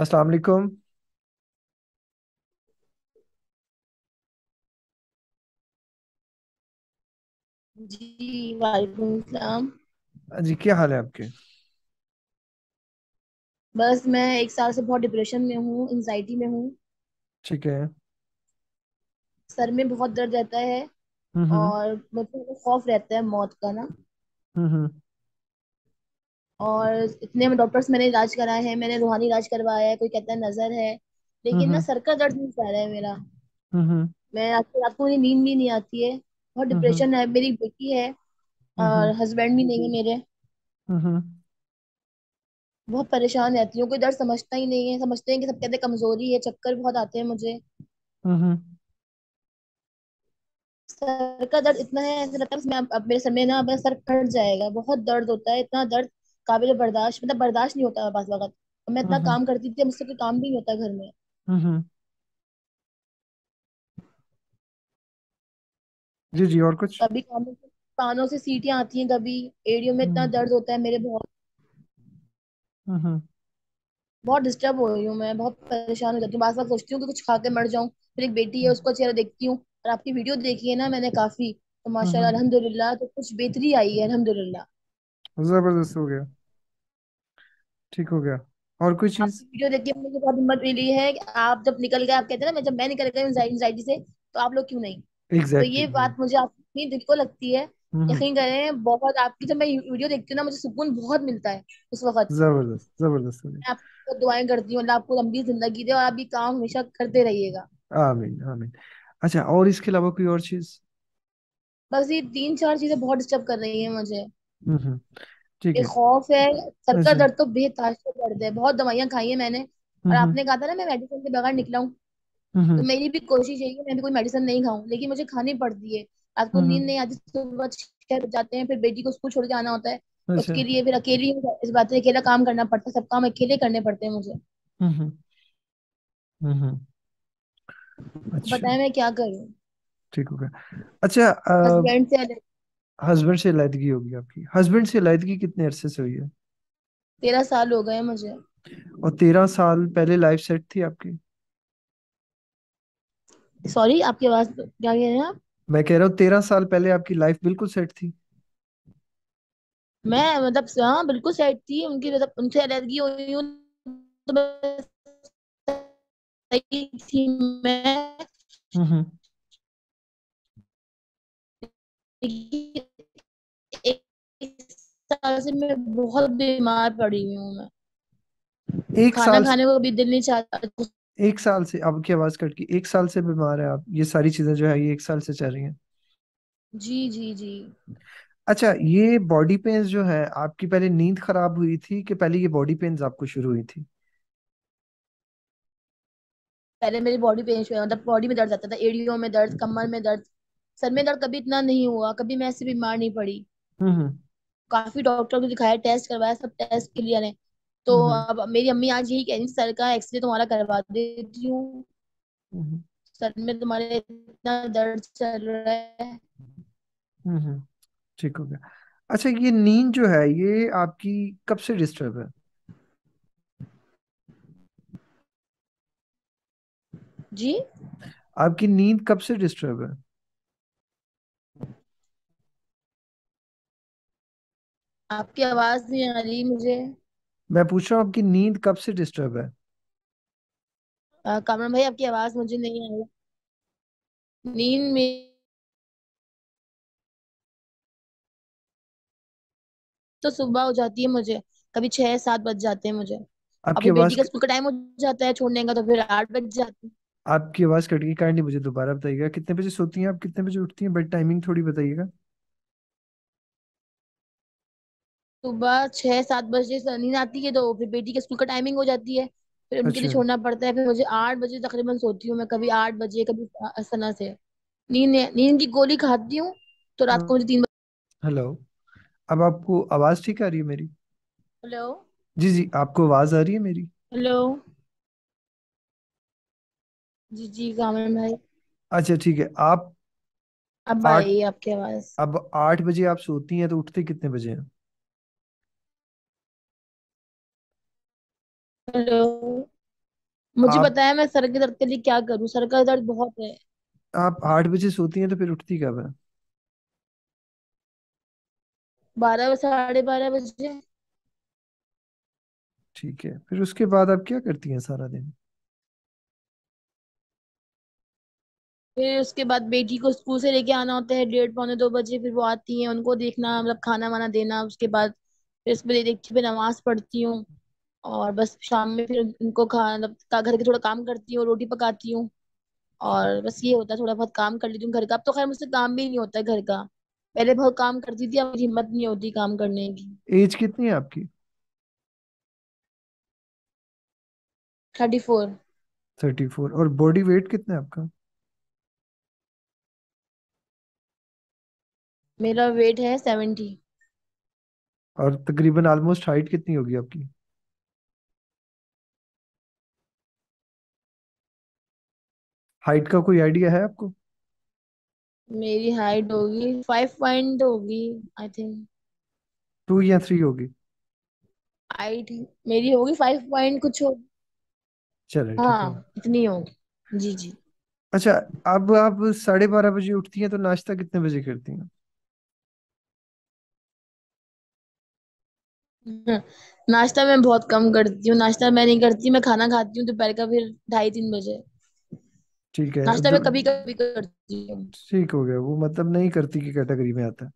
अस्सलाम वालेकुम जी वालेकुम सलाम जी क्या हाल है आपके बस मैं एक साल से बहुत डिप्रेशन में हूँ एंजाइटी में हूँ ठीक है सर में बहुत दर्द रहता है हम्म, हम्म। और मुझे खौफ रहता है मौत का ना हम्म, हम्म। और इतने डॉक्टर्स मैंने इलाज कराए है मैंने रूहानी इलाज करवाया है कोई कहता है नजर है लेकिन हम्म, ना हम्म। सर का दर्द नहीं जा रहा है मेरा हम्म, मैं रात को मुझे नींद भी नहीं आती है बहुत डिप्रेशन है मेरी बेटी है और हस्बैंड भी नहीं है मेरे बहुत परेशान रहती हूँ कोई दर्द समझता ही नहीं है समझते हैं कि सब कहते हैं कमजोरी है चक्कर बहुत आते हैं मुझे सर का दर्द इतना है ऐसा लगता है मेरे सर में ना सर फट जाएगा बहुत दर्द होता है इतना दर्द काबिल बर्दाश्त मतलब बर्दाश्त नहीं होता बात वक्त मैं इतना काम करती थी मुझसे कोई काम भी नहीं होता घर में जी जी और कुछ कभी कानों से कानों से सीटियां आती हैं कभी एडियो में इतना हम्म। दर्द होता है मेरे बहुत बहुत डिस्टर्ब हो रही हूँ मैं बहुत परेशान हो जाती हूँ बार बार सोचती हूँ कि कुछ खाके मर जाऊँ फिर एक बेटी है हम्म। उसका चेहरा देखती हूँ और आपकी वीडियो देखी है ना मैंने काफी तो माशाल्लाह अल्हम्दुलिल्लाह तो कुछ बेहतरी आई है अल्हम्दुलिल्लाह जबरदस्त हो गया ठीक हो गया और कुछ चीज वीडियो देख के मुझे बहुत हिम्मत मिली है कि आप जब निकल गए आप कहते हैं ना मैं जब मैं निकल गई एंजाइटी से तो आप लोग क्यों नहीं exactly. तो ये बात मुझे अपनी दिल को लगती है हम्म, हम्म। यकीन करें बहुत आपकी जब मैं वीडियो देखती हूँ ना मुझे सुकून बहुत मिलता है उस वक्त जबरदस्त जबरदस्त मैं आपको दुआएं करती हूँ आपको लंबी जिंदगी दे और आप ये काम हमेशा करते रहिएगा आमीन आमीन अच्छा और इसके अलावा कोई और चीज बस ये तीन चार चीजें बहुत डिस्टर्ब कर रही है मुझे हम्म, ये खौफ है सर का अच्छा। दर्द तो बेताशा दर्द है बहुत दवाइयाँ खाई है मैंने और आपने कहा था ना मैं मेडिसिन के बगैर निकला हूँ तो मेरी भी कोशिश यही है मैं भी कोई मेडिसिन नहीं खाऊं लेकिन मुझे खानी पड़ती है रात को नींद नहीं आती सुबह छह बज जाते हैं फिर बेटी को स्कूल छोड़ के आना होता है अच्छा। उसके लिए फिर अकेली इस बात से अकेला काम करना पड़ता है सब काम अकेले करने पड़ते हैं मुझे अच्छा। बताए मैं क्या करूँ ठीक हो गया अच्छा हस्बैंड से अलग हस्बैंड से अलहदगी होगी आपकी हस्बैंड से अलहदगी कितने अरसे से हुई है तेरह साल हो गए मुझे और तेरह साल पहले लाइफ सेट थी आपकी सॉरी आपकी आवाज क्या कह रहे हैं आप मैं कह रहा हूँ तेरह साल पहले आपकी लाइफ बिल्कुल सेट थी मैं मतलब हाँ बिल्कुल सेट थी उनकी मतलब उनसे एलर्जी हुई हूँ तो सही थी मैं हम्म, हम्म। साल से मैं बहुत बीमार पड़ी हुई हूँ मैं एक खाना साल खाने को भी दिल नहीं चाहता तो एक साल से आपकी आवाज कट गई एक साल से बीमार है आप ये सारी चीजें जो है ये एक साल से चल रही हैं जी जी जी अच्छा ये बॉडी पेन्स जो है आपकी पहले नींद खराब हुई थी कि पहले ये बॉडी पेन्स आपको शुरू हुई थी पहले मेरी बॉडी पेन शुरू मतलब बॉडी में दर्द आता था एड़ियों में दर्द कमर में दर्द सर में दर्द कभी इतना नहीं हुआ कभी मैं ऐसे बीमार नहीं पड़ी हम्म, हम्म। काफी डॉक्टर को दिखाया टेस्ट करवाया सब टेस्ट क्लियर है तो हम्म, हम्म। अब मेरी अम्मी आज यही कह रही सर का एक्सरे तुम्हारा करवा देती हूँ हम्म, सर में तुम्हारे इतना दर्द चल रहा है ठीक हो गया अच्छा ये नींद जो है ये आपकी कब से डिस्टर्ब है जी आपकी नींद कब से डिस्टर्ब है आपकी आवाज नहीं आ रही मुझे मैं पूछ रहा हूँ आपकी नींद कब से डिस्टर्ब है आ, कामरान भाई आपकी आवाज मुझे नहीं आ रही नींद में तो सुबह हो जाती है मुझे कभी छह सात बज जाते हैं मुझे आपकी अपनी आवाज बेटी का स्कूल का टाइम हो जाता है छोड़ने का तो फिर आठ बज जाते हैं आपकी आवाज कट गई काइंडली मुझे दोबारा बताइएगा कितने बजे सोती हैं आप कितने बजे उठती हैं बेड टाइमिंग थोड़ी बताइएगा सुबह छह सात बजे से नींद आती है तो फिर बेटी के स्कूल का टाइमिंग हो जाती है फिर उनके अच्छा। लिए छोड़ना पड़ता है फिर मुझे आठ बजे तकरीबन सोती हूँ मैं कभी आठ बजे कभी सना से नींद नींद की गोली खाती हूँ तो रात को मुझे तीन बजे हेलो अब आपको आवाज ठीक आ रही है मेरी हेलो जी जी आपको आवाज आ रही है मेरी हेलो जी जी कामरान भाई अच्छा ठीक है आप अब आठ आई आपकी आवाज अब आठ बजे आप सोती हैं तो उठते कितने बजे हैं हेलो मुझे आप बताया मैं सर के दर्द के लिए क्या करूं सर का दर्द बहुत है आप आठ बजे सोती हैं तो फिर उठती कब है बारह बजे साढ़े बारह बजे ठीक है फिर उसके बाद आप क्या करती हैं सारा दिन फिर उसके बाद बेटी को स्कूल से लेके आना होता है डेढ़ पौने दो बजे फिर वो आती है उनको देखना मतलब खाना वाना देना उसके बाद फिर उस देखती फिर नमाज पढ़ती हूँ और बस शाम में फिर इनको खाना मतलब घर के थोड़ा काम करती हूँ रोटी पकाती हूँ और बस ये होता है थोड़ा बहुत काम कर लेती हूँ घर का अब तो खैर मुझसे काम भी नहीं होता है घर का पहले बहुत काम करती थी अब मुझे हिम्मत नहीं होती काम करने की एज कितनी है आपकी थर्टी फोर थर्टी फोर और बॉडी वेट कितना है आपका मेरा वेट है सेवेंटी और तकरीबन ऑलमोस्ट हाइट कितनी होगी आपकी हाइट का कोई आइडिया है आपको मेरी हाइट होगी फाइव पॉइंट होगी आई थिंक टू या थ्री होगी आई थिंक मेरी होगी फाइव पॉइंट कुछ होगी चलो हाँ इतनी होगी जी जी अच्छा अब आप साढ़े बारह बजे उठती हैं तो नाश्ता कितने बजे करती हैं नाश्ता मैं बहुत कम करती हूँ नाश्ता मैं नहीं करती मैं खाना खाती हूँ दोपहर तो का फिर ढाई तीन बजे ठीक है नाश्ता में कभी कभी करती हूँ ठीक हो गया वो मतलब नहीं करती की कैटेगरी में आता है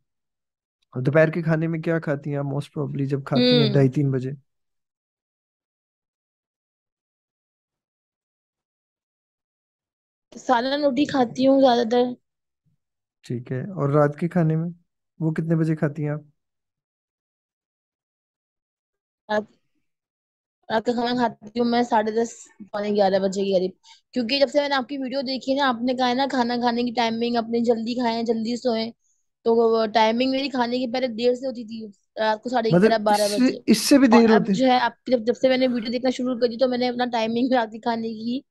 और दोपहर के खाने में क्या खाती हैं आप मोस्ट प्रोबेबली जब खाती हैं हम्म। ढाई तीन बजे सालन रोटी खाती हूँ ज्यादातर ठीक है और रात के खाने में वो कितने बजे खाती हैं आप रात का खाना खाती हूँ मैं साढ़े दस पौने ग्यारह बजे के करीब क्योंकि जब से मैंने आपकी वीडियो देखी है ना आपने कहा है ना खाना खाने की टाइमिंग अपने जल्दी खाए जल्दी सोए तो टाइमिंग मेरी खाने की पहले देर से होती थी रात को साढ़े ग्यारह मतलब बारह बजे इससे भी देर होती जो है आपकी जब जब से मैंने वीडियो देखना शुरू करी तो मैंने अपना टाइमिंग रात की खाने की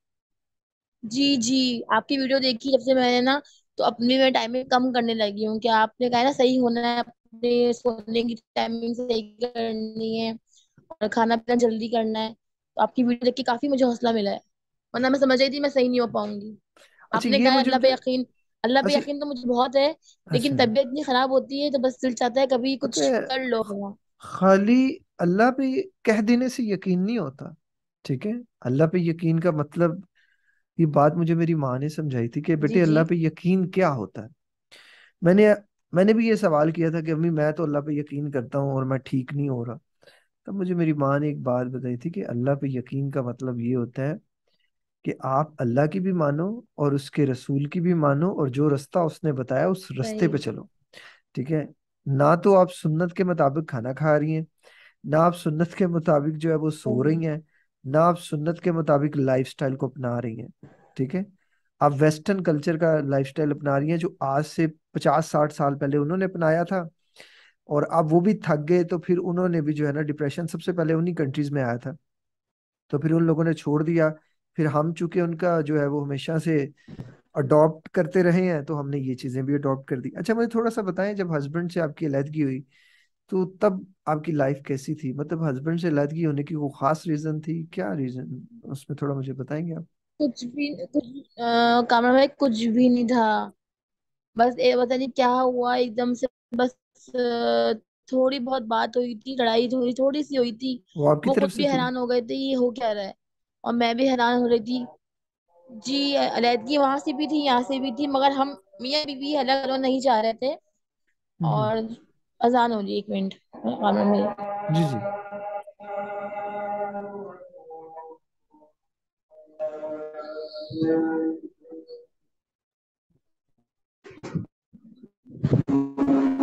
जी जी आपकी वीडियो देखी जब से मैंने ना तो अपनी मैं टाइमिंग कम करने लगी हूँ क्या आपने कहा ना सही होना है अपने सोने की टाइमिंग सही करनी है और खाना पीना जल्दी करना है तो आपकी वीडियो देख के काफी मुझे हौसला मिला है वरना मैं समझ रही थी मैं सही नहीं हो पाऊंगी अच्छा, आपने कहा अल्लाह पे यकीन अल्लाह पे अच्छा। यकीन तो मुझे बहुत है लेकिन अच्छा। तबीयत इतनी खराब होती है तो बस दिल चाहता है कभी कुछ कर लो खाली अल्लाह पे कह देने से यकीन नहीं होता ठीक है अल्लाह पे यकीन का मतलब ये बात मुझे मेरी माँ ने समझाई थी कि बेटे अल्लाह पे यकीन क्या होता है मैंने मैंने भी ये सवाल किया था कि अम्मी मैं तो अल्लाह पे यकीन करता हूँ और मैं ठीक नहीं हो रहा तब मुझे मेरी माँ ने एक बात बताई थी कि अल्लाह पे यकीन का मतलब ये होता है कि आप अल्लाह की भी मानो और उसके रसूल की भी मानो और जो रास्ता उसने बताया उस रास्ते पे चलो ठीक है ना तो आप सुन्नत के मुताबिक खाना खा रही हैं ना आप सुन्नत के मुताबिक जो है वो सो रही हम्म। हैं ना आप सुन्नत के मुताबिक लाइफस्टाइल को अपना रही हैं ठीक है आप वेस्टर्न कल्चर का लाइफस्टाइल अपना रही हैं जो आज से पचास साठ साल पहले उन्होंने अपनाया था और अब वो भी थक गए तो फिर उन्होंने भी जो है ना डिप्रेशन सबसे पहले उन्हीं कंट्रीज में आया था तो फिर उन लोगों ने छोड़ दिया फिर हम चूंकि उनका जो है वो हमेशा से अडॉप्ट करते रहे हैं तो हमने ये चीजें भी अडॉप्ट कर दी अच्छा मुझे थोड़ा सा बताएं जब हस्बैंड से आपकी अलहदगी हुई तो तब आपकी लाइफ कैसी थी मतलब हस्बैंड से अलहदगी होने की वो खास रीजन थी क्या रीजन उसमें थोड़ा मुझे बताएंगे आप कुछ भी कुछ कामरा भाई कुछ भी नहीं था बस ए, पता नहीं क्या हुआ एकदम से बस थोड़ी बहुत बात हुई थी लड़ाई थोड़ी थोड़ी सी हुई थी वो आपकी वो तरफ खुद भी हैरान हो गए थे ये हो क्या रहा है और मैं भी हैरान हो रही थी जी अलहदगी वहां से भी थी यहाँ से भी थी मगर हम मियाँ बीबी अलग अलग नहीं जा रहे थे हम्म। और अजान हो रही एक मिनट जी जी Thank you.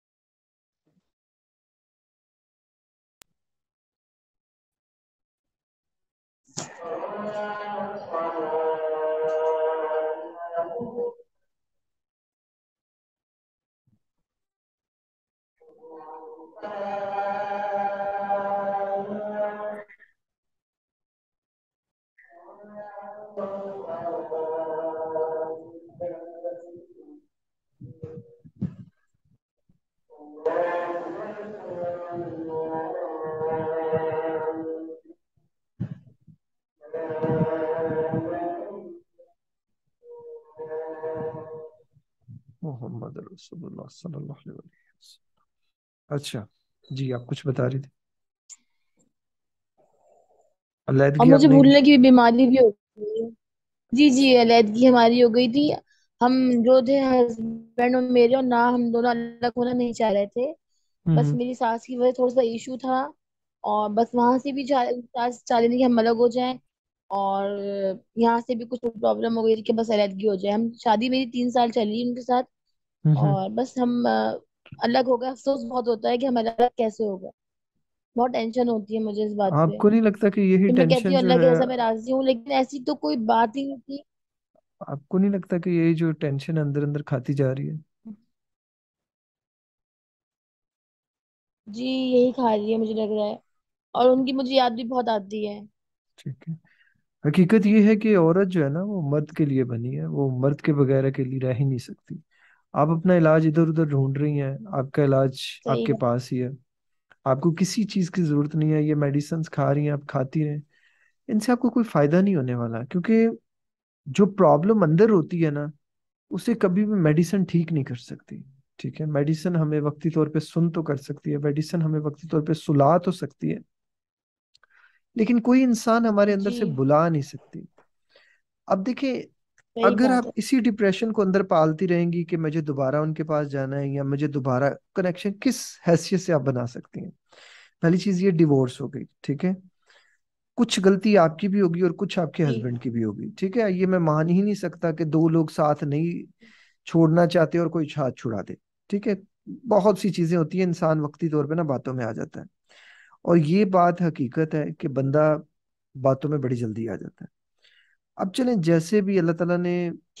अच्छा जी आप कुछ बता रही थी और मुझे भूलने की बीमारी भी हो गई जी जी अलहदगी हमारी हो गई थी हम जो थे हस्बैंड और मेरे और ना हम दोनों अलग होना नहीं चाह रहे थे हम्म, बस हम्म। मेरी सास की वजह थोड़ा सा इशू था और बस वहां से भी सास चाह रही थी हम अलग हो जाएं और यहाँ से भी कुछ प्रॉब्लम हो गई थी कि बस अलहदगी हो जाए हम शादी मेरी तीन साल चली उनके साथ और बस हम अलग हो गए अफसोस बहुत होता है कि हम अलग कैसे हो गए बहुत टेंशन होती है मुझे इस बात पे आपको नहीं लगता कि यही कि मैं कहती टेंशन हूँ जो अलग है ऐसा मैं राजी हूँ लेकिन ऐसी तो कोई बात ही नहीं थी आपको नहीं लगता कि यही जो टेंशन अंदर अंदर खाती जा रही है जी यही खा रही है मुझे लग रहा है और उनकी मुझे याद भी बहुत आती है ठीक है हकीकत ये है कि औरत जो है ना वो मर्द के लिए बनी है वो मर्द के बगैर अकेली रह ही नहीं सकती आप अपना इलाज इधर उधर ढूंढ रही हैं आपका इलाज आपके पास ही है आपको किसी चीज की जरूरत नहीं है ये मेडिसिन खा रही हैं आप खाती रहें इनसे आपको कोई फायदा नहीं होने वाला क्योंकि जो प्रॉब्लम अंदर होती है ना उसे कभी भी मेडिसिन ठीक नहीं कर सकती ठीक है मेडिसिन हमें वक्ती तौर पे सुन तो कर सकती है मेडिसिन हमें वक्ती तौर पे सुला तो सकती है लेकिन कोई इंसान हमारे अंदर से बुला नहीं सकती अब देखिए अगर आप इसी डिप्रेशन को अंदर पालती रहेंगी कि मुझे दोबारा उनके पास जाना है या मुझे दोबारा कनेक्शन किस हैसियत से आप बना सकती हैं पहली चीज ये डिवोर्स हो गई ठीक है कुछ गलती आपकी भी होगी और कुछ आपके हस्बैंड की भी होगी ठीक है ये मैं मान ही नहीं सकता कि दो लोग साथ नहीं छोड़ना चाहते और कोई छात छुड़ा दे ठीक है बहुत सी चीजें होती है इंसान वक्ती तौर पे ना बातों में आ जाता है और ये बात हकीकत है कि बंदा बातों में बड़ी जल्दी आ जाता है अब चलें जैसे भी अल्लाह ताला ने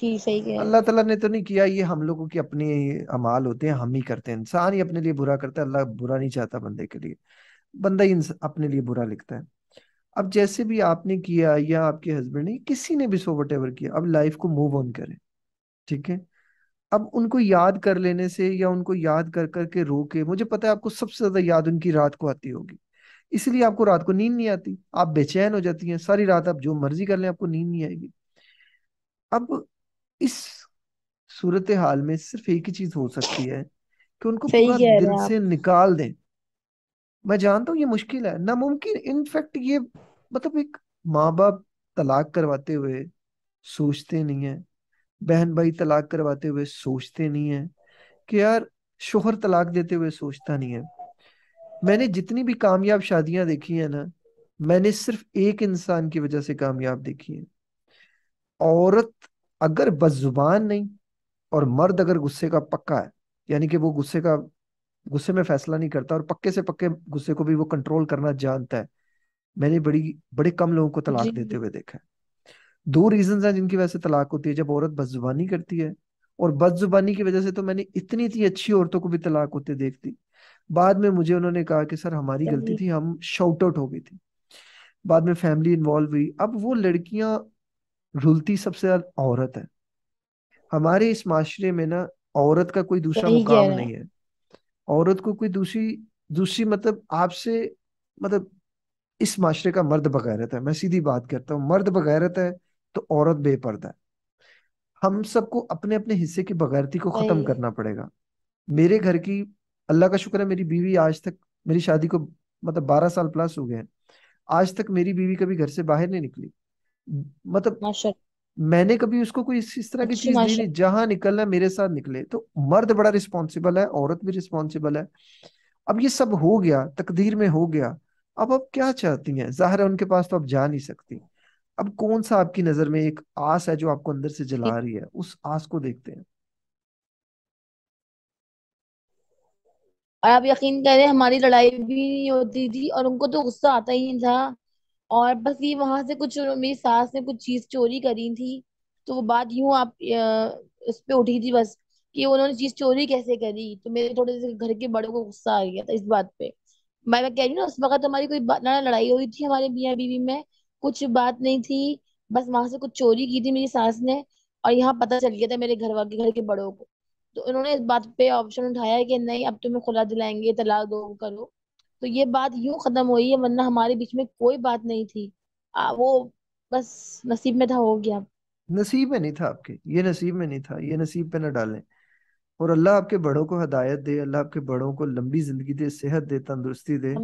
सही कह अल्लाह ताला ने तो नहीं किया ये हम लोगों के अपने अमाल होते हैं हम ही करते हैं इंसान ही अपने लिए बुरा करता है अल्लाह बुरा नहीं चाहता बंदे के लिए बंदा ही अपने लिए बुरा लिखता है अब जैसे भी आपने किया या आपके हस्बैंड ने किसी ने भी सो वट किया अब लाइफ को मूव ऑन करें ठीक है अब उनको याद कर लेने से या उनको याद कर करके रो के मुझे पता है आपको सबसे ज्यादा याद उनकी रात को आती होगी इसलिए आपको रात को नींद नहीं आती आप बेचैन हो जाती हैं सारी रात आप जो मर्जी कर लें आपको नींद नहीं आएगी अब इस सूरत हाल में सिर्फ एक ही चीज हो सकती है कि उनको पूरा दिल से निकाल दें मैं जानता हूँ ये मुश्किल है नामुमकिन इनफैक्ट ये मतलब एक माँ बाप तलाक करवाते हुए सोचते नहीं है बहन भाई तलाक करवाते हुए सोचते नहीं है कि यार शोहर तलाक देते हुए सोचता नहीं है मैंने जितनी भी कामयाब शादियां देखी है ना मैंने सिर्फ एक इंसान की वजह से कामयाब देखी है औरत अगर बजुबान नहीं और मर्द अगर गुस्से का पक्का है यानी कि वो गुस्से का गुस्से में फैसला नहीं करता और पक्के से पक्के गुस्से को भी वो कंट्रोल करना जानता है मैंने बड़ी बड़े कम लोगों को तलाक देते हुए देखा है दो रीजन हैं जिनकी वजह से तलाक होती है जब औरत बदजुबानी करती है और बदजुबानी की वजह से तो मैंने इतनी इतनी अच्छी औरतों को भी तलाक होते देखती बाद में मुझे उन्होंने कहा कि सर हमारी गलती थी हम शॉर्ट आउट हो गई थी बाद में फैमिली इन्वॉल्व हुई अब वो लड़कियां रुलती सबसे ज्यादा औरत है हमारे इस माशरे में ना औरत का कोई दूसरा मुकाम नहीं है औरत को कोई दूसरी दूसरी मतलब आपसे मतलब इस माशरे का मर्द बगैरत है मैं सीधी बात करता हूँ मर्द बगैरत है तो औरत बेपर्दा है हम सबको अपने अपने हिस्से की बगैरती को खत्म करना पड़ेगा मेरे घर की अल्लाह का शुक्र है मेरी बीवी आज तक मेरी शादी को मतलब बारह साल प्लस हो गए हैं आज तक मेरी बीवी कभी घर से बाहर नहीं निकली मतलब मैंने कभी उसको कोई इस तरह की चीज दी नहीं जहां निकलना मेरे साथ निकले तो मर्द बड़ा रिस्पॉन्सिबल है औरत भी रिस्पॉन्सिबल है अब ये सब हो गया तकदीर में हो गया अब आप क्या चाहती हैं जाहिर है उनके पास तो आप जा नहीं सकती अब कौन सा आपकी नजर में एक आस है जो आपको अंदर से जला रही है उस आस को देखते हैं और आप यकीन करें हमारी लड़ाई भी नहीं होती थी और उनको तो गुस्सा आता ही नहीं था और बस ये वहां से कुछ मेरी सास ने कुछ चीज चोरी करी थी तो वो बात यूं आप उस पर उठी थी बस कि उन्होंने चीज चोरी कैसे करी तो मेरे थोड़े से घर के बड़ों को गुस्सा आ गया था इस बात पे मैं कह रही ना उस वक्त हमारी कोई ना लड़ाई हुई थी हमारे मियाँ बीवी में कुछ बात नहीं थी बस वहां से कुछ चोरी की थी मेरी सास ने और यहाँ पता चल गया था मेरे घर वाले घर के बड़ों को तो उन्होंने इस बात पे ऑप्शन उठाया कि नहीं अब तुम्हें खुला दिलाएंगे तलाक दो करो तो ये बात यूं खत्म हुई है वरना हमारे बीच में कोई बात नहीं थी आ, वो बस नसीब में था हो गया नसीब में नहीं था आपके ये नसीब में नहीं था ये नसीब पे ना डालें और अल्लाह आपके बड़ों को हदायत दे अल्लाह आपके बड़ों को लंबी जिंदगी दे सेहत दे तंदुरुस्ती दे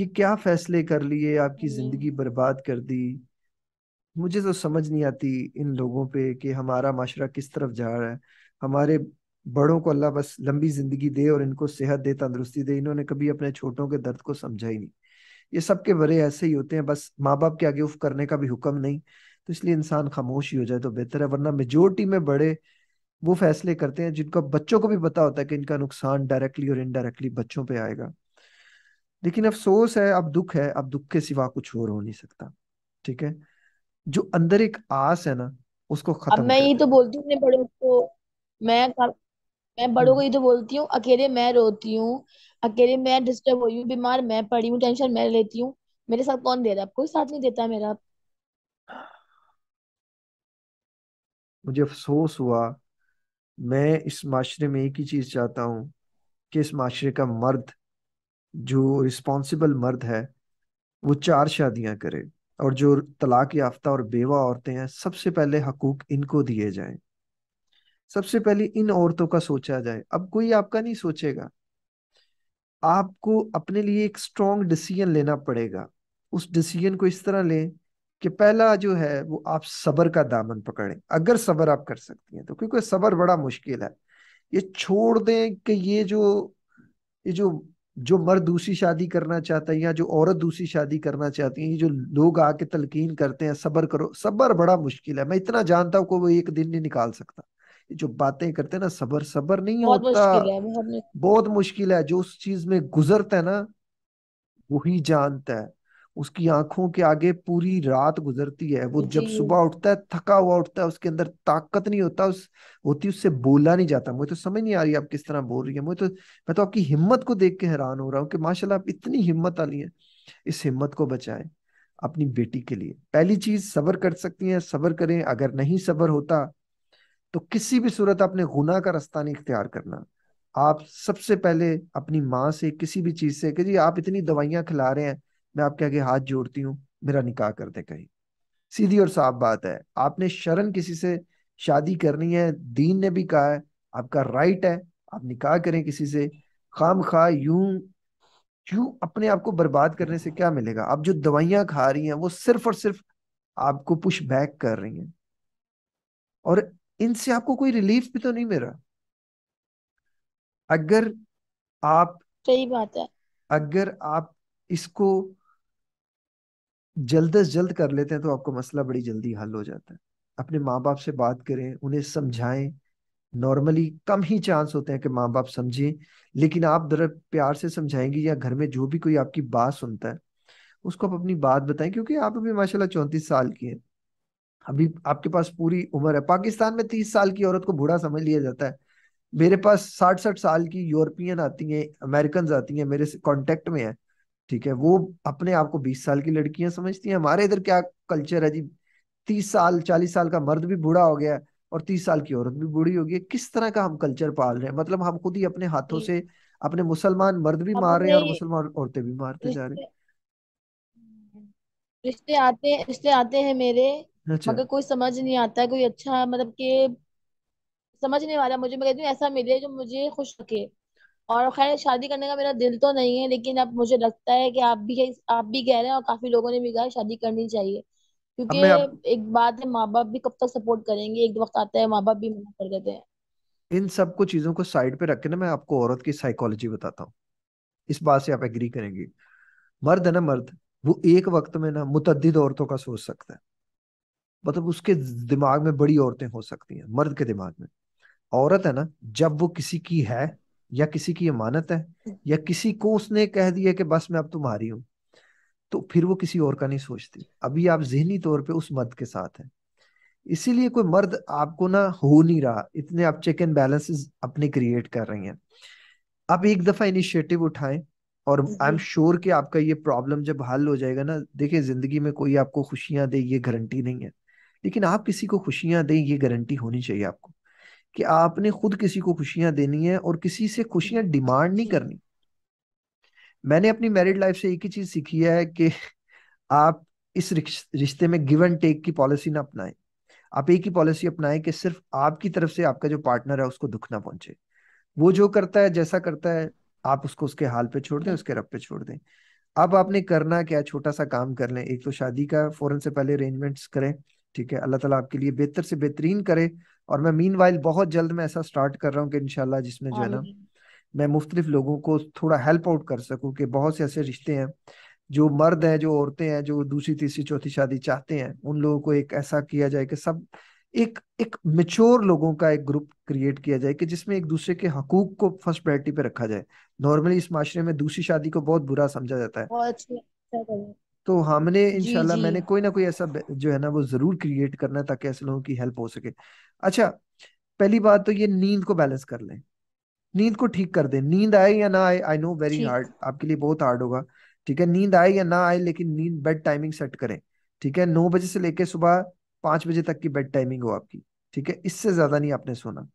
ये क्या फैसले कर लिए आपकी जिंदगी बर्बाद कर दी मुझे तो समझ नहीं आती इन लोगों पे कि हमारा माशरा किस तरफ जा रहा है हमारे बड़ों को अल्लाह बस लंबी ज़िंदगी दे और इनको सेहत दे तंदरुस्ती दे इन्होंने कभी अपने छोटों के दर्द को समझा ही नहीं ये सबके बड़े ऐसे ही होते हैं बस माँ बाप के आगे उफ करने का भी हुक्म नहीं तो इसलिए इंसान खामोश ही हो जाए तो बेहतर है वरना मेजोरिटी में बड़े वो फैसले करते हैं जिनका बच्चों को भी पता होता है कि इनका नुकसान डायरेक्टली और इनडायरेक्टली बच्चों पे आएगा लेकिन अफसोस है अब दुख है अब दुख के सिवा कुछ और हो नहीं सकता ठीक है जो अंदर एक आस है ना उसको खत्म अब मैं यही तो बोलती हूँ बड़ों को मैं कर, मैं बड़ों को ये तो बोलती हूँ अकेले मैं रोती हूँ अकेले मैं डिस्टर्ब हुई हूँ बीमार मैं पड़ी हूँ टेंशन मैं लेती हूँ मेरे साथ कौन दे रहा है कोई साथ नहीं देता मेरा मुझे अफसोस हुआ मैं इस माशरे में एक ही चीज चाहता हूँ कि इस माशरे का मर्द जो रिस्पॉन्सिबल मर्द है वो चार शादियां करे और जो तलाक याफ्ता और बेवा औरतें हैं सबसे पहले हकूक इनको दिए जाएं सबसे पहले इन औरतों का सोचा जाए अब कोई आपका नहीं सोचेगा आपको अपने लिए एक स्ट्रॉन्ग डिसीजन लेना पड़ेगा उस डिसीजन को इस तरह ले कि पहला जो है वो आप सबर का दामन पकड़ें अगर सबर आप कर सकती हैं तो क्योंकि सबर बड़ा मुश्किल है ये छोड़ दें कि ये जो ये जो जो मर्द दूसरी शादी करना चाहता है या जो औरत दूसरी शादी करना चाहती है ये जो लोग आके तलकीन करते हैं सबर करो सबर बड़ा मुश्किल है मैं इतना जानता हूं कि वो एक दिन नहीं निकाल सकता जो बातें करते हैं ना सबर सबर नहीं बहुत होता मुश्किल है, बहुत मुश्किल है जो उस चीज में गुजरता है ना वही जानता है उसकी आंखों के आगे पूरी रात गुजरती है वो जब सुबह उठता है थका हुआ उठता है उसके अंदर ताकत नहीं होता उस होती उससे बोला नहीं जाता मुझे तो समझ नहीं आ रही आप किस तरह बोल रही है मुझे तो मैं तो आपकी हिम्मत को देख के हैरान हो रहा हूँ कि माशाल्लाह आप इतनी हिम्मत ली है इस हिम्मत को बचाएं अपनी बेटी के लिए पहली चीज सबर कर सकती है सबर करें अगर नहीं सबर होता तो किसी भी सूरत आपने गुना का रास्ता नहीं इख्तियार करना आप सबसे पहले अपनी माँ से किसी भी चीज से कि जी आप इतनी दवाइयां खिला रहे हैं मैं आपके आगे हाथ जोड़ती हूँ मेरा निकाह कर दे कहीं सीधी और साफ बात है आपने शरण किसी से शादी करनी है दीन ने भी कहा है आपका राइट है आप निकाह करें किसी से खाम खा यूं क्यों अपने आप को बर्बाद करने से क्या मिलेगा आप जो दवाइयां खा रही हैं वो सिर्फ और सिर्फ आपको पुश बैक कर रही हैं और इनसे आपको कोई रिलीफ भी तो नहीं मिल रहा अगर आप सही बात है अगर आप इसको जल्द अज जल्द कर लेते हैं तो आपका मसला बड़ी जल्दी हल हो जाता है अपने माँ बाप से बात करें उन्हें समझाएं नॉर्मली कम ही चांस होते हैं कि माँ बाप समझे लेकिन आप दर प्यार से समझाएंगे या घर में जो भी कोई आपकी बात सुनता है उसको आप अपनी बात बताएं क्योंकि आप अभी माशाल्लाह चौंतीस साल की हैं अभी आपके पास पूरी उम्र है पाकिस्तान में तीस साल की औरत को बूढ़ा समझ लिया जाता है मेरे पास साठ साठ साल की यूरोपियन आती हैं अमेरिकन आती हैं मेरे कॉन्टेक्ट में है ठीक है वो अपने आप को बीस साल की लड़कियां समझती हैं हमारे इधर क्या कल्चर है जी तीस साल चालीस साल का मर्द भी बूढ़ा हो गया और तीस साल की औरत भी बूढ़ी हो गई किस तरह का हम कल्चर पाल रहे हैं मतलब हम खुद ही अपने हाथों से अपने मुसलमान मर्द भी मार रहे हैं और मुसलमान औरतें भी मारते जा रहे हैं रिश्ते आते रिश्ते आते हैं मेरे अच्छा मगर कोई समझ नहीं आता है कोई अच्छा मतलब कि समझने वाला मुझे मैं कहती हूँ ऐसा मिले जो मुझे खुश रखे और खैर शादी करने का मेरा दिल तो नहीं है लेकिन अब मुझे लगता है कि आप भी आप भी कह रहे हैं और काफी लोगों ने भी कहा शादी करनी चाहिए अब मैं आप... क्योंकि एक बात है माँ बाप भी कब तक सपोर्ट करेंगे एक वक्त आता है माँ बाप भी मना कर देते हैं इन सब को चीजों को साइड पे रख के ना मैं आपको औरत की साइकोलॉजी बताता हूँ इस बात से आप एग्री करेंगे मर्द है ना मर्द वो एक वक्त में ना मुतद औरतों का सोच सकता है मतलब उसके दिमाग में बड़ी औरतें हो सकती हैं मर्द के दिमाग में औरत है ना जब वो किसी की है या किसी की अमानत है या किसी को उसने कह दिया कि बस मैं अब तुम्हारी हूं तो फिर वो किसी और का नहीं सोचती अभी आप जहनी तौर पे उस मर्द के साथ हैं इसीलिए कोई मर्द आपको ना हो नहीं रहा इतने आप चेक एंड बैलेंसेस अपने क्रिएट कर रही हैं आप एक दफा इनिशिएटिव उठाएं और आई एम श्योर कि आपका ये प्रॉब्लम जब हल हो जाएगा ना देखिए जिंदगी में कोई आपको खुशियां दे ये गारंटी नहीं है लेकिन आप किसी को खुशियां दें ये गारंटी होनी चाहिए आपको कि आपने खुद किसी को खुशियां देनी है और किसी से खुशियां डिमांड नहीं करनी मैंने अपनी मैरिड लाइफ से एक ही चीज सीखी है कि आप इस रिश्ते में गिव एंड टेक की पॉलिसी ना अपनाएं आप एक ही पॉलिसी अपनाएं कि सिर्फ आपकी तरफ से आपका जो पार्टनर है उसको दुख ना पहुंचे वो जो करता है जैसा करता है आप उसको उसके हाल पे छोड़ दें उसके रब पे छोड़ दें अब आपने करना क्या छोटा सा काम कर लें एक तो शादी का फौरन से पहले अरेंजमेंट्स करें ठीक है अल्लाह ताला आपके लिए बेहतर से बेहतरीन करे और मैं मीन बहुत जल्द मैं ऐसा स्टार्ट कर रहा हूँ कि इनशाला जिसमें जो है ना मैं मुख्तलिफ लोगों को थोड़ा हेल्प आउट कर सकूँ कि बहुत से ऐसे रिश्ते हैं जो मर्द हैं जो औरतें हैं जो दूसरी तीसरी चौथी शादी चाहते हैं उन लोगों को एक ऐसा किया जाए कि सब एक एक मेच्योर लोगों का एक ग्रुप क्रिएट किया जाए कि जिसमें एक दूसरे के हकूक को फर्स्ट प्रायोरिटी पे रखा जाए नॉर्मली इस माशरे में दूसरी शादी को बहुत बुरा समझा जाता है तो हमने इनशाला मैंने कोई ना कोई ऐसा जो है ना वो जरूर क्रिएट करना है ताकि ऐसे लोगों की हेल्प हो सके अच्छा पहली बात तो ये नींद को बैलेंस कर लें नींद को ठीक कर दें नींद आए या ना आए आई नो वेरी हार्ड आपके लिए बहुत हार्ड होगा ठीक है नींद आए या ना आए लेकिन नींद बेड टाइमिंग सेट करें ठीक है नौ बजे से लेकर सुबह पांच बजे तक की बेड टाइमिंग हो आपकी ठीक है इससे ज्यादा नहीं आपने सोना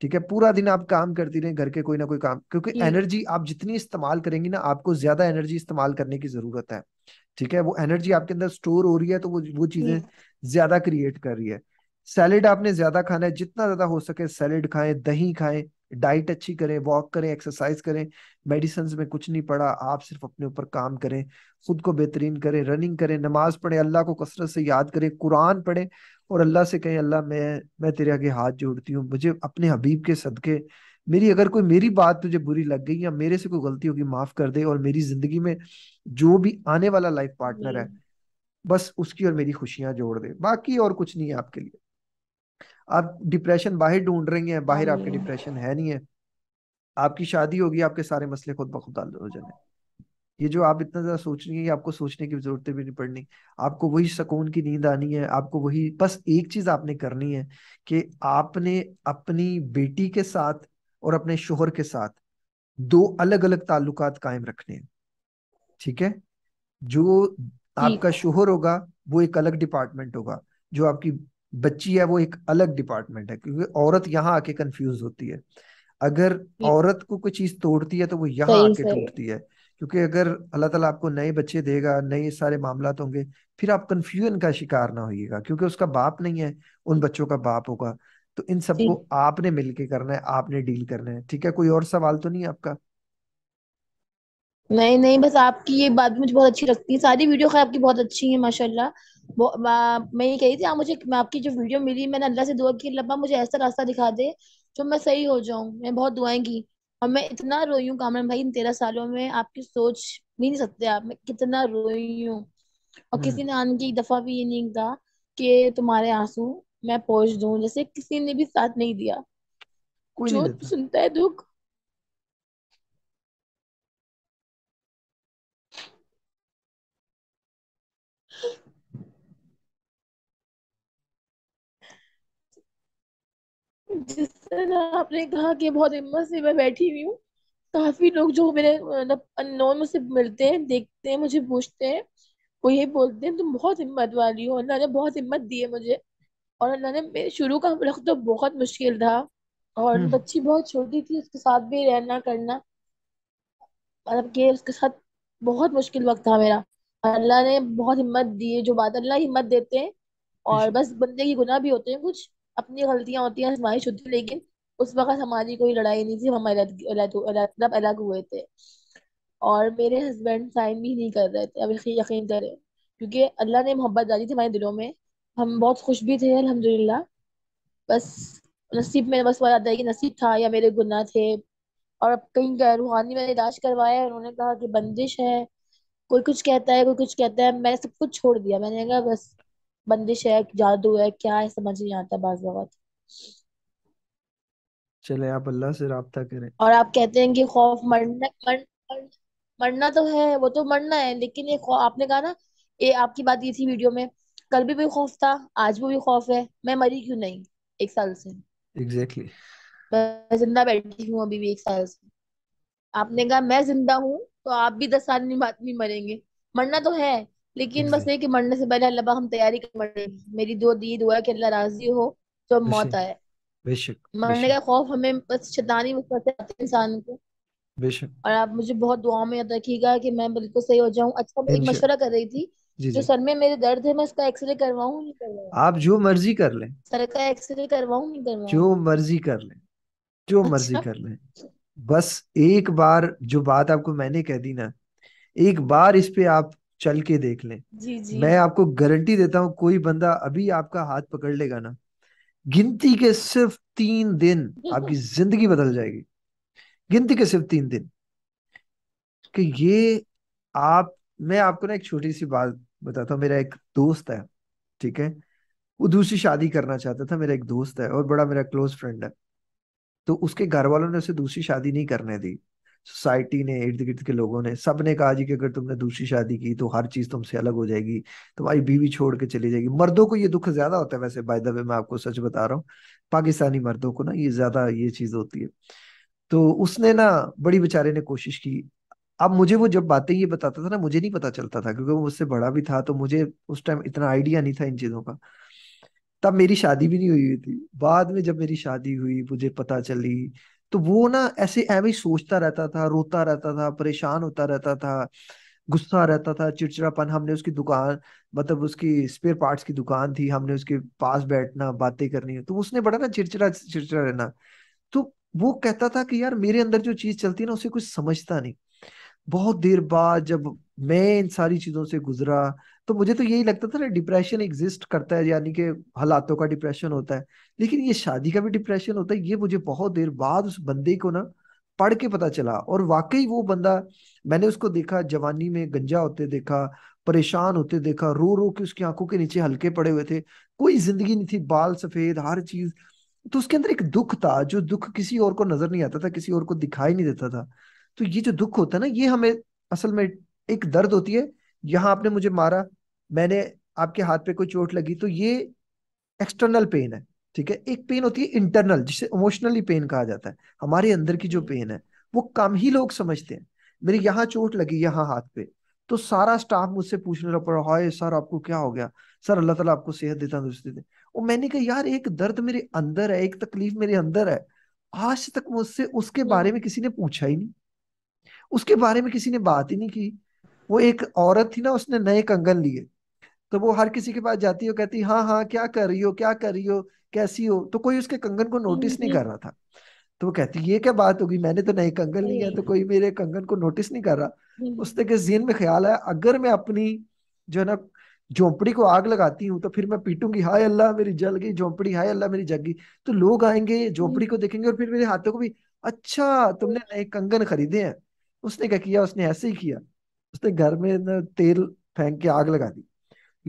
ठीक है पूरा दिन आप काम करती रहे घर के कोई ना कोई काम क्योंकि एनर्जी आप जितनी इस्तेमाल करेंगी ना आपको ज्यादा एनर्जी इस्तेमाल करने की जरूरत है ठीक है वो एनर्जी आपके अंदर स्टोर हो रही है तो वो वो चीजें ज्यादा क्रिएट कर रही है सैलेड आपने ज्यादा खाना है जितना ज्यादा हो सके सैलेड खाएं दही खाएं डाइट अच्छी करें वॉक करें एक्सरसाइज करें मेडिसिन में कुछ नहीं पड़ा आप सिर्फ अपने ऊपर काम करें खुद को बेहतरीन करें रनिंग करें नमाज पढ़ें अल्लाह को कसरत से याद करें कुरान पढ़ें और अल्लाह से कहें अल्लाह मैं मैं तेरे आगे हाथ जोड़ती हूँ मुझे अपने हबीब के सदके मेरी अगर कोई मेरी बात तुझे बुरी लग गई या मेरे से कोई गलती होगी माफ कर दे और मेरी जिंदगी में जो भी आने वाला लाइफ पार्टनर है बस उसकी और मेरी खुशियां जोड़ दे बाकी और कुछ नहीं है आपके लिए आप डिप्रेशन बाहर ढूंढ रही हैं बाहर हाँ। आपके डिप्रेशन है नहीं है आपकी शादी होगी आपके सारे मसले खुद ब खुद हल हो जाने ये जो आप इतना ज्यादा सोच रही ये आपको सोचने की जरूरत भी नहीं पड़नी आपको वही सुकून की नींद आनी है आपको वही बस एक चीज आपने करनी है कि आपने अपनी बेटी के साथ और अपने शोहर के साथ दो अलग अलग ताल्लुकात कायम रखने हैं ठीक है जो आपका शोहर होगा वो एक अलग डिपार्टमेंट होगा जो आपकी बच्ची है वो एक अलग डिपार्टमेंट है क्योंकि औरत यहाँ आके कंफ्यूज होती है अगर औरत को कोई चीज तोड़ती है तो वो यहाँ आके टूटती है क्योंकि अगर अल्लाह ताला आपको नए बच्चे देगा नए सारे मामला होंगे फिर आप कंफ्यूजन का शिकार ना होइएगा क्योंकि उसका बाप नहीं है उन बच्चों का बाप होगा तो इन सबको आपने मिलके करना है आपने डील करना है ठीक है कोई और सवाल तो नहीं आपका नहीं नहीं बस आपकी ये बात मुझे बहुत अच्छी लगती है सारी वीडियो खैर आपकी बहुत अच्छी है माशाल्लाह मैं ये कह रही थी आप मुझे आपकी जो वीडियो मिली मैंने अल्लाह से दुआ की अल्लाह मुझे ऐसा रास्ता दिखा दे जो मैं सही हो जाऊँ मैं बहुत दुआएं की और मैं इतना रोई हूँ कामरान भाई इन तेरह सालों में आपकी सोच भी नहीं सकते आप मैं कितना रोई हूँ और हम्म। किसी ने आने की दफा भी ये नहीं कहा कि तुम्हारे आंसू मैं पहुंच दूं जैसे किसी ने भी साथ नहीं दिया कोई जो नहीं सुनता है दुख जिस तरह आपने कहा कि बहुत हिम्मत से मैं बैठी हुई हूँ काफी लोग जो मेरे मतलब अननोन मुझसे मिलते हैं देखते हैं मुझे पूछते हैं वो ये बोलते हैं तुम बहुत हिम्मत वाली हो ना ने बहुत हिम्मत दी है मुझे और अल्लाह ने मेरे शुरू का वक्त तो बहुत मुश्किल था और हम्म। बच्ची बहुत छोटी थी उसके साथ भी रहना करना मतलब कि उसके साथ बहुत मुश्किल वक्त था मेरा अल्लाह ने बहुत हिम्मत दी जो बात अल्लाह हिम्मत देते हैं और बस बंदे की गुनाह भी होते हैं कुछ अपनी गलतियां होती हैं आजमाइश होती है लेकिन उस वक्त हमारी कोई लड़ाई नहीं थी हम अलग अलग मतलब हुए थे और मेरे हस्बैंड साइन भी नहीं कर रहे थे अब यकीन करें क्योंकि अल्लाह ने मोहब्बत डाली थी हमारे दिलों में हम बहुत खुश भी थे अल्हम्दुलिल्लाह बस नसीब में बस वह याद कि नसीब था या मेरे गुनाह थे और अब कहीं रूहानी मैंने इलाज करवाया उन्होंने कहा कि बंदिश है कोई कुछ कहता है कोई कुछ कहता है मैंने सब कुछ छोड़ दिया मैंने कहा बस बंदिश है जादू है क्या है समझ नहीं आता बाज बात चले आप अल्लाह से रब्ता करें और आप कहते हैं कि खौफ मरना मर, मर, मरना तो है वो तो मरना है लेकिन ये आपने कहा ना ये आपकी बात ये थी वीडियो में कल भी भी खौफ था आज भी भी खौफ है मैं मरी क्यों नहीं एक साल से एग्जैक्टली exactly. मैं जिंदा बैठी हूँ अभी भी एक साल से आपने कहा मैं जिंदा हूँ तो आप भी दस साल नहीं मरेंगे मरना तो है लेकिन exactly. बस ये कि मरने से पहले अल्लाह हम तैयारी कर मरेंगे मेरी दो दी दुआ कि अल्लाह राजी हो तो मौत आए बेशक मरने का खौफ हमें बस शैतानी इंसान को बेशक और आप मुझे बहुत दुआ में याद रखिएगा कि मैं बिल्कुल सही हो जाऊं अच्छा मैं एक मशवरा कर रही थी जी जो सर में मेरे दर्द है मैं इसका एक्सरे करवाऊं नहीं करवाऊं आप जो मर्जी कर लें सर का एक्सरे करवाऊं नहीं करवाऊं जो मर्जी कर लें जो अच्छा? मर्जी कर लें बस एक बार जो बात आपको मैंने कह दी ना एक बार इस पे आप चल के देख लें जी जी मैं आपको गारंटी देता हूँ कोई बंदा अभी आपका हाथ पकड़ लेगा ना गिनती के सिर्फ तीन दिन आपकी जिंदगी बदल जाएगी गिनती के सिर्फ तीन दिन कि ये आप मैं आपको ना एक छोटी सी बात बताता हूँ मेरा एक दोस्त है ठीक है वो दूसरी शादी करना चाहता था मेरा एक दोस्त है और बड़ा मेरा क्लोज फ्रेंड है तो उसके घर वालों ने उसे दूसरी शादी नहीं करने दी सोसाइटी ने इर्द गिर्द के लोगों ने सब ने कहा जी कि अगर तुमने दूसरी शादी की तो हर चीज तुमसे अलग हो जाएगी तुम्हारी बीवी छोड़ के चली जाएगी मर्दों को ये दुख ज्यादा होता है वैसे बाय द वे मैं आपको सच बता रहा हूँ पाकिस्तानी मर्दों को ना ये ज्यादा ये चीज होती है तो उसने ना बड़ी बेचारे ने कोशिश की अब मुझे वो जब बातें ये बताता था ना मुझे नहीं पता चलता था क्योंकि वो मुझसे बड़ा भी था तो मुझे उस टाइम इतना आइडिया नहीं था इन चीजों का तब मेरी शादी भी नहीं हुई हुई थी बाद में जब मेरी शादी हुई मुझे पता चली तो वो ना ऐसे ऐवे सोचता रहता था रोता रहता था परेशान होता रहता था गुस्सा रहता था चिड़चिड़ापन हमने उसकी दुकान मतलब उसकी स्पेयर पार्ट्स की दुकान थी हमने उसके पास बैठना बातें करनी तो उसने बड़ा ना चिड़चिड़ा चिड़चिड़ा रहना तो वो कहता था कि यार मेरे अंदर जो चीज चलती है ना उसे कुछ समझता नहीं बहुत देर बाद जब मैं इन सारी चीजों से गुजरा तो मुझे तो यही लगता था ना डिप्रेशन एग्जिस्ट करता है यानी कि हालातों का डिप्रेशन होता है लेकिन ये शादी का भी डिप्रेशन होता है ये मुझे बहुत देर बाद उस बंदे को ना पढ़ के पता चला और वाकई वो बंदा मैंने उसको देखा जवानी में गंजा होते देखा परेशान होते देखा रो रो के उसकी आंखों के नीचे हल्के पड़े हुए थे कोई जिंदगी नहीं थी बाल सफेद हर चीज तो उसके अंदर एक दुख था जो दुख किसी और को नजर नहीं आता था किसी और को दिखाई नहीं देता था तो ये जो दुख होता है ना ये हमें असल में एक दर्द होती है यहाँ आपने मुझे मारा मैंने आपके हाथ पे कोई चोट लगी तो ये एक्सटर्नल पेन है ठीक है एक पेन होती है इंटरनल जिसे इमोशनली पेन कहा जाता है हमारे अंदर की जो पेन है वो कम ही लोग समझते हैं मेरी यहाँ चोट लगी यहाँ हाथ पे तो सारा स्टाफ मुझसे पूछने लग पड़ा हाय सर आपको क्या हो गया सर अल्लाह ताला आपको सेहत देता तंदुरुस्ती दे और मैंने कहा यार एक दर्द मेरे अंदर है एक तकलीफ मेरे अंदर है आज तक मुझसे उसके हम्म। बारे में किसी ने पूछा ही नहीं उसके बारे में किसी ने बात ही नहीं की वो एक औरत थी ना उसने नए कंगन लिए तो वो हर किसी के पास जाती है कहती हाँ हाँ क्या कर रही हो क्या कर रही हो कैसी हो तो कोई उसके कंगन को नोटिस नहीं कर रहा था तो वो कहती ये क्या बात होगी मैंने तो नए कंगन लिए तो कोई मेरे कंगन को नोटिस नहीं कर रहा हम्म। उसने के जेन में ख्याल आया अगर मैं अपनी जो है ना झोंपड़ी को आग लगाती हूँ तो फिर मैं पीटूंगी हाय अल्लाह मेरी जल गई झोंपड़ी हाय अल्लाह मेरी जग गई तो लोग आएंगे हम्म। झोंपड़ी को देखेंगे और फिर मेरे हाथों को भी अच्छा तुमने हम्म। नए कंगन खरीदे हैं उसने क्या किया उसने ऐसे ही किया उसने घर में तेल फेंक के आग लगा दी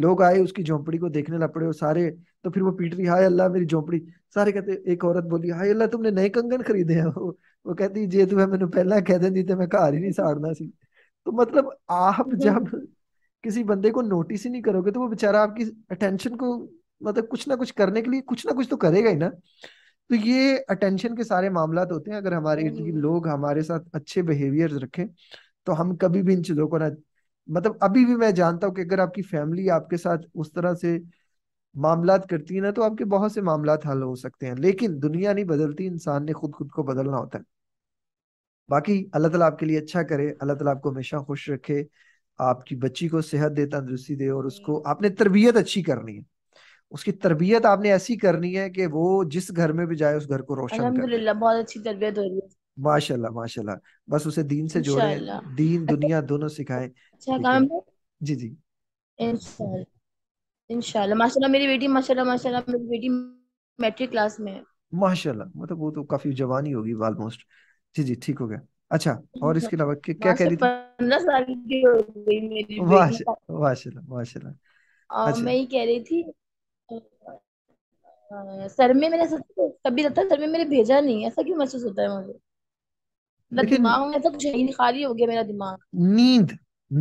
लोग आए उसकी झोंपड़ी को देखने लपड़े और सारे तो फिर वो पीट रही हाय अल्लाह मेरी झोंपड़ी सारे कहते एक औरत बोली हाय अल्लाह तुमने नए कंगन खरीदे हैं वो वो कहती जे तू तो मैंने पहला कह देती तो मैं घर ही नहीं साड़ना सी तो मतलब आप जब किसी बंदे को नोटिस ही नहीं करोगे तो वो बेचारा आपकी अटेंशन को मतलब कुछ ना कुछ करने के लिए कुछ ना कुछ तो करेगा ही ना तो ये अटेंशन के सारे मामला होते हैं अगर हमारे इर्द हम्म, गिर्द हम्म। लोग हमारे साथ अच्छे बिहेवियर रखें तो हम कभी भी इन चीजों को ना मतलब अभी भी मैं जानता हूँ कि अगर आपकी फैमिली आपके साथ उस तरह से मामला करती है ना तो आपके बहुत से मामला हल हो सकते हैं लेकिन दुनिया नहीं बदलती इंसान ने खुद खुद को बदलना होता है बाकी अल्लाह ताला आपके लिए अच्छा करे अल्लाह ताला आपको हमेशा खुश रखे आपकी बच्ची को सेहत दे तंदुरुस्ती दे और उसको हम्म। आपने तरबियत अच्छी करनी है उसकी तरबियत आपने ऐसी करनी है कि वो जिस घर में भी जाए उस घर को रोशन कर बहुत अच्छी तरबियत हो रही है माशाल्लाह माशाल्लाह बस उसे दीन से जोड़े दीन अच्छा। दुनिया दोनों सिखाए अच्छा काम जी जी इंशाल्लाह इंशाल्लाह माशाल्लाह मेरी बेटी माशाल्लाह माशाल्लाह मेरी बेटी मैट्रिक क्लास में है माशाल्लाह मतलब वो तो काफी जवानी होगी ऑलमोस्ट जी जी ठीक हो गया अच्छा और इसके अलावा क्या कह रही थी पंद्रह साल की हो गई मेरी माशाल्लाह माशाल्लाह माशाल्लाह अच्छा मैं ही कह रही थी हाँ, सर में मैंने कभी लगता सर में मैंने भेजा नहीं ऐसा क्यों महसूस होता है मुझे मेरा दिमाग में ऐसा कुछ है ही नहीं खाली हो गया मेरा दिमाग नींद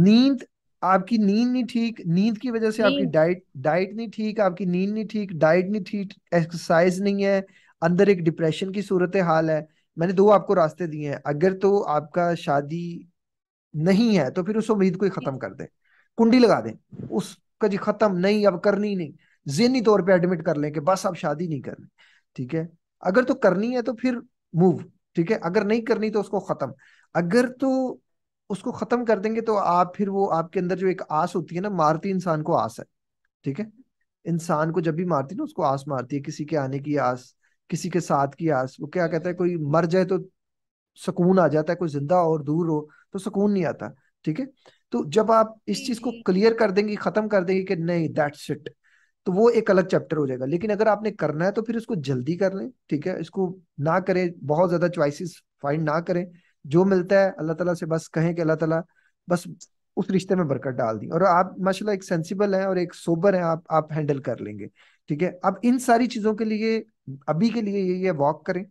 नींद आपकी नींद नहीं ठीक नींद की वजह से आपकी डाइट डाइट नहीं ठीक आपकी नींद नहीं ठीक डाइट नहीं ठीक एक्सरसाइज नहीं है अंदर एक डिप्रेशन की सूरत हाल है मैंने दो आपको रास्ते दिए हैं अगर तो आपका शादी नहीं है तो फिर उस उम्मीद को ही खत्म कर दे कुंडी लगा दे उसका जी खत्म नहीं अब करनी नहीं जहनी तौर पे एडमिट कर लें कि बस आप शादी नहीं करनी ठीक है अगर तो करनी है तो फिर मूव ठीक है अगर नहीं करनी तो उसको खत्म अगर तो उसको खत्म कर देंगे तो आप फिर वो आपके अंदर जो एक आस होती है ना मारती इंसान को आस है ठीक है इंसान को जब भी मारती ना उसको आस मारती है किसी के आने की आस किसी के साथ की आस वो क्या कहता है कोई मर जाए तो सुकून आ जाता है कोई जिंदा और दूर हो तो सुकून नहीं आता ठीक है तो जब आप इस चीज को क्लियर कर देंगे खत्म कर देंगे कि नहीं दैट्स इट तो वो एक अलग चैप्टर हो जाएगा लेकिन अगर आपने करना है तो फिर उसको जल्दी कर लें ठीक है इसको ना करें बहुत ज्यादा च्वाइसिस फाइंड ना करें जो मिलता है अल्लाह तला से बस कहें कि अल्लाह तला बस उस रिश्ते में बरकत डाल दी और आप माशाल्लाह एक सेंसिबल हैं और एक सोबर हैं आप आप हैंडल कर लेंगे ठीक है अब इन सारी चीजों के लिए अभी के लिए ये, ये वॉक करें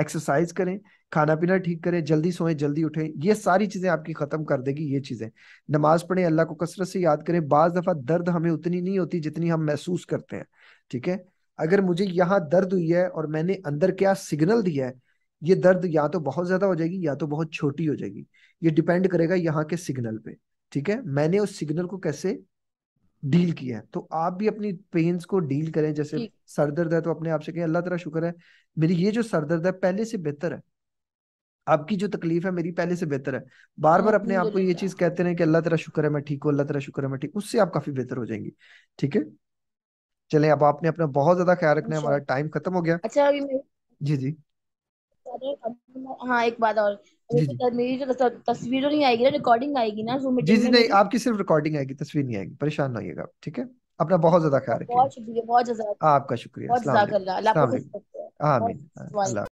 एक्सरसाइज करें खाना पीना ठीक करें जल्दी सोएं जल्दी उठें ये सारी चीज़ें आपकी ख़त्म कर देगी ये चीज़ें नमाज पढ़ें अल्लाह को कसरत से याद करें बाज़ दफ़ा दर्द हमें उतनी नहीं होती जितनी हम महसूस करते हैं ठीक है अगर मुझे यहाँ दर्द हुई है और मैंने अंदर क्या सिग्नल दिया है ये दर्द या तो बहुत ज़्यादा हो जाएगी या तो बहुत छोटी हो जाएगी ये डिपेंड करेगा यहाँ के सिग्नल पे ठीक है मैंने उस सिग्नल को कैसे डील किया है तो आप भी अपनी पेन्स को डील करें जैसे सर दर्द है तो अपने आप से कहें अल्लाह तेरा शुक्र है मेरी ये जो सर दर्द है पहले से बेहतर है आपकी जो तकलीफ है मेरी पहले से बेहतर है बार बार अपने आप को ये चीज कहते रहे कि अल्लाह तेरा शुक्र है मैं ठीक हूँ अल्लाह तेरा शुक्र है मैं ठीक उससे आप काफी बेहतर हो जाएंगी ठीक है चले अब आपने अपना बहुत ज्यादा ख्याल रखना है अच्छा। हमारा टाइम खत्म हो गया अच्छा अभी जी जी हाँ एक बात और नहीं आएगी ना रिकॉर्डिंग आएगी ना जूम जी जी नहीं आपकी सिर्फ रिकॉर्डिंग आएगी तस्वीर नहीं आएगी परेशान ना होगा ठीक है अपना बहुत ज्यादा ख्याल रखिए बहुत शुक्रिया बहुत आपका शुक्रिया